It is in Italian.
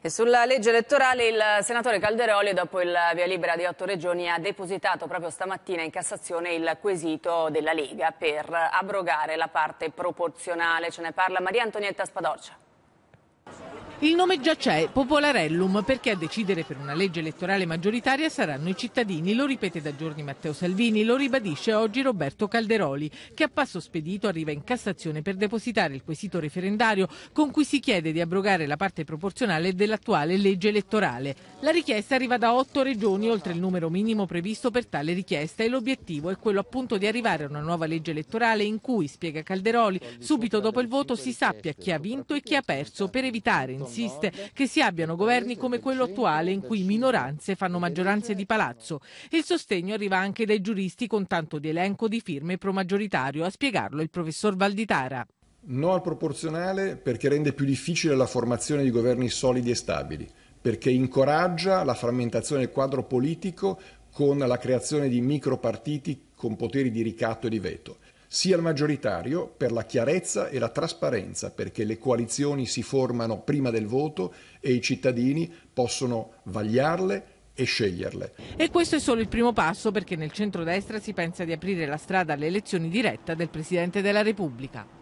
E sulla legge elettorale il senatore Calderoli, dopo il via libera di otto regioni, ha depositato proprio stamattina in Cassazione il quesito della Lega per abrogare la parte proporzionale. Ce ne parla Maria Antonietta Spadoccia. Il nome già c'è, Popolarellum, perché a decidere per una legge elettorale maggioritaria saranno i cittadini, lo ripete da giorni Matteo Salvini, lo ribadisce oggi Roberto Calderoli, che a passo spedito arriva in Cassazione per depositare il quesito referendario con cui si chiede di abrogare la parte proporzionale dell'attuale legge elettorale. La richiesta arriva da otto regioni, oltre il numero minimo previsto per tale richiesta, e l'obiettivo è quello appunto di arrivare a una nuova legge elettorale in cui, spiega Calderoli, subito dopo il voto si sappia chi ha vinto e chi ha perso per evitare insiste che si abbiano governi come quello attuale in cui minoranze fanno maggioranze di palazzo. Il sostegno arriva anche dai giuristi con tanto di elenco di firme pro-maggioritario, a spiegarlo il professor Valditara. No al proporzionale perché rende più difficile la formazione di governi solidi e stabili, perché incoraggia la frammentazione del quadro politico con la creazione di micropartiti con poteri di ricatto e di veto sia il maggioritario per la chiarezza e la trasparenza, perché le coalizioni si formano prima del voto e i cittadini possono vagliarle e sceglierle. E questo è solo il primo passo perché nel centrodestra si pensa di aprire la strada alle elezioni dirette del Presidente della Repubblica.